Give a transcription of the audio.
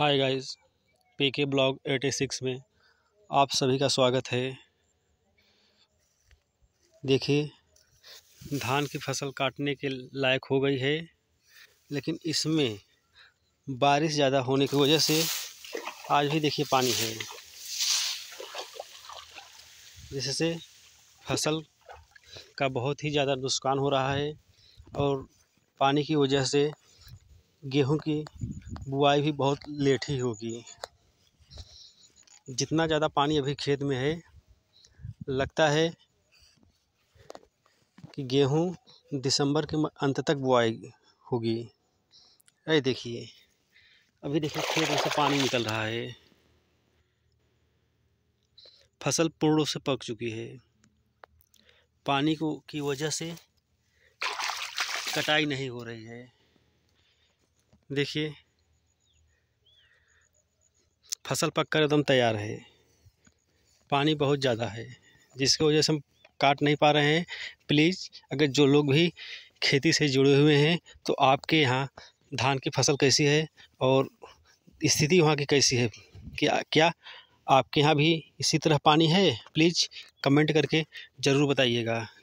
hi guys पीके blog 86 में आप सभी का स्वागत है देखिए धान की फसल काटने के लायक हो गई है लेकिन इसमें बारिश ज़्यादा होने की वजह से आज भी देखिए पानी है जिससे फसल का बहुत ही ज़्यादा नुकसान हो रहा है और पानी की वजह से गेहूं की बुआई भी बहुत लेट ही होगी जितना ज़्यादा पानी अभी खेत में है लगता है कि गेहूं दिसंबर के अंत तक बुआई होगी अरे देखिए अभी देखिए खेत में से पानी निकल रहा है फसल पूर्ण रूप से पक चुकी है पानी को की वजह से कटाई नहीं हो रही है देखिए फसल पककर एकदम तैयार है पानी बहुत ज़्यादा है जिसकी वजह से हम काट नहीं पा रहे हैं प्लीज़ अगर जो लोग भी खेती से जुड़े हुए हैं तो आपके यहाँ धान की फसल कैसी है और स्थिति वहाँ की कैसी है क्या क्या आपके यहाँ भी इसी तरह पानी है प्लीज़ कमेंट करके ज़रूर बताइएगा